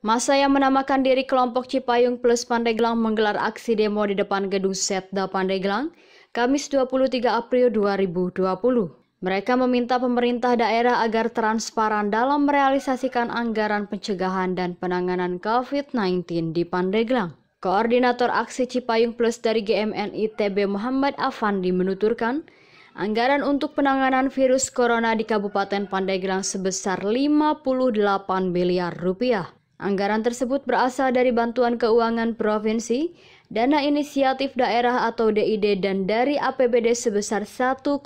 Masa yang menamakan diri kelompok Cipayung Plus Pandeglang menggelar aksi demo di depan gedung Setda Pandeglang, Kamis 23 April 2020. Mereka meminta pemerintah daerah agar transparan dalam merealisasikan anggaran pencegahan dan penanganan COVID-19 di Pandeglang. Koordinator aksi Cipayung Plus dari GMNI TB Muhammad Afandi menuturkan, Anggaran untuk penanganan virus corona di Kabupaten Pandeglang sebesar 58 miliar rupiah. Anggaran tersebut berasal dari bantuan keuangan provinsi, dana inisiatif daerah atau DID dan dari APBD sebesar 1,7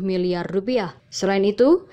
miliar rupiah. Selain itu,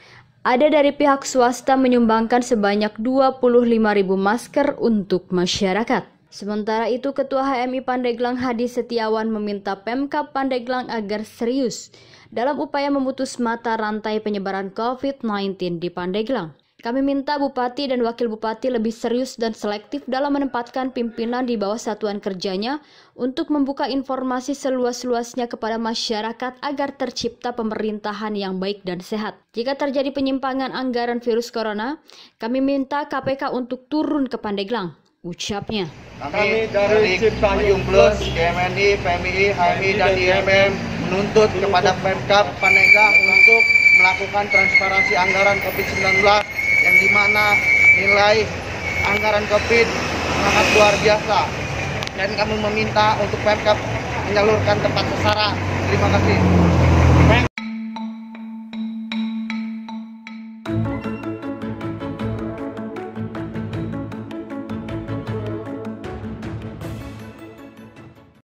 ada dari pihak swasta menyumbangkan sebanyak 25.000 masker untuk masyarakat. Sementara itu, Ketua HMI Pandeglang Hadi Setiawan meminta Pemkap Pandeglang agar serius dalam upaya memutus mata rantai penyebaran COVID-19 di Pandeglang. Kami minta Bupati dan Wakil Bupati lebih serius dan selektif dalam menempatkan pimpinan di bawah satuan kerjanya untuk membuka informasi seluas-luasnya kepada masyarakat agar tercipta pemerintahan yang baik dan sehat. Jika terjadi penyimpangan anggaran virus corona, kami minta KPK untuk turun ke Pandeglang ucapnya. Kami dari Cipayung Plus, GMNI, PMI, HMI, dan IMM menuntut kepada Pemkap Panega untuk melakukan transparansi anggaran COVID-19 yang dimana nilai anggaran COVID sangat luar biasa. Dan kami meminta untuk Pemkap menyalurkan tepat sasaran. Terima kasih.